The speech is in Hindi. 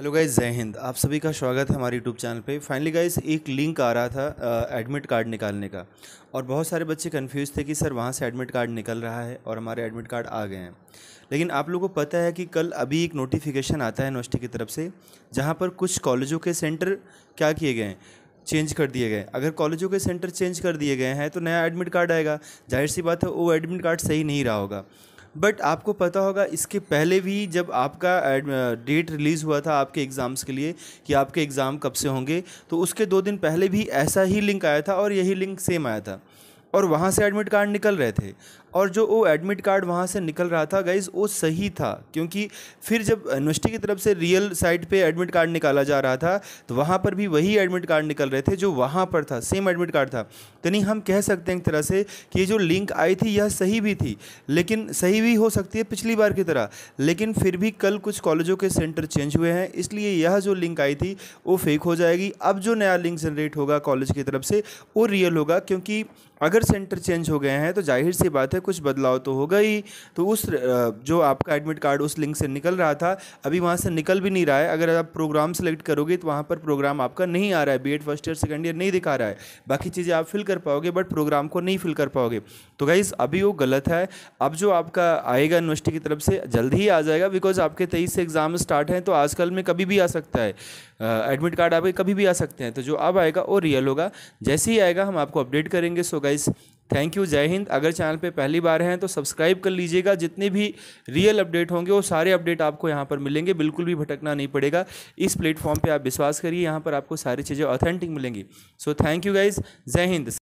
हेलो गाइज जय हिंद आप सभी का स्वागत है हमारे यूट्यूब चैनल पे फाइनली गाइज एक लिंक आ रहा था एडमिट कार्ड निकालने का और बहुत सारे बच्चे कंफ्यूज थे कि सर वहाँ से एडमिट कार्ड निकल रहा है और हमारे एडमिट कार्ड आ गए हैं लेकिन आप लोगों को पता है कि कल अभी एक नोटिफिकेशन आता है यूनिवर्सिटी की तरफ से जहाँ पर कुछ कॉलेजों के सेंटर क्या किए गए हैं चेंज कर दिए गए अगर कॉलेजों के सेंटर चेंज कर दिए गए हैं तो नया एडमिट कार्ड आएगा जाहिर सी बात है वो एडमिट कार्ड सही नहीं रहा होगा बट आपको पता होगा इसके पहले भी जब आपका डेट रिलीज़ हुआ था आपके एग्ज़ाम्स के लिए कि आपके एग्ज़ाम कब से होंगे तो उसके दो दिन पहले भी ऐसा ही लिंक आया था और यही लिंक सेम आया था और वहाँ से एडमिट कार्ड निकल रहे थे और जो वो एडमिट कार्ड वहाँ से निकल रहा था गाइज वो सही था क्योंकि फिर जब यूनिवर्सिटी की तरफ से रियल साइट पे एडमिट कार्ड निकाला जा रहा था तो वहाँ पर भी वही एडमिट कार्ड निकल रहे थे जो वहाँ पर था सेम एडमिट कार्ड था यानी तो हम कह सकते हैं एक तरह से कि ये जो लिंक आई थी यह सही भी थी लेकिन सही भी हो सकती है पिछली बार की तरह लेकिन फिर भी कल कुछ कॉलेजों के सेंटर चेंज हुए हैं इसलिए यह जो लिंक आई थी वो फेक हो जाएगी अब जो नया लिंक जनरेट होगा कॉलेज की तरफ से वो रियल होगा क्योंकि अगर सेंटर चेंज हो गए हैं तो जाहिर सी बात है से कुछ बदलाव तो होगा ही तो उस जो आपका एडमिट कार्ड उस लिंक से निकल रहा था अभी वहाँ से निकल भी नहीं रहा है अगर आप प्रोग्राम सेलेक्ट करोगे तो वहाँ पर प्रोग्राम आपका नहीं आ रहा है B first year second year नहीं दिखा रहा है बाकी चीज़ें आप फिल कर पाओगे बट प्रोग्राम को नहीं फिल कर पाओगे तो गाइज़ अभी वो गलत है अब जो आपका आएगा यूनिवर्सिटी की तरफ से जल्द ही आ जाएगा बिकॉज आपके तेईस से एग्ज़ाम स्टार्ट हैं तो आजकल में कभी भी आ सकता है एडमिट कार्ड आपके कभी भी आ सकते हैं तो जो अब आएगा वो रियल होगा जैसे ही आएगा हम आपको अपडेट करेंगे सो गाइज़ थैंक यू जय हिंद अगर चैनल पे पहली बार हैं तो सब्सक्राइब कर लीजिएगा जितने भी रियल अपडेट होंगे वो सारे अपडेट आपको यहाँ पर मिलेंगे बिल्कुल भी भटकना नहीं पड़ेगा इस प्लेटफॉर्म पे आप विश्वास करिए यहाँ पर आपको सारी चीज़ें ऑथेंटिक मिलेंगी सो थैंक यू गाइज जय हिंद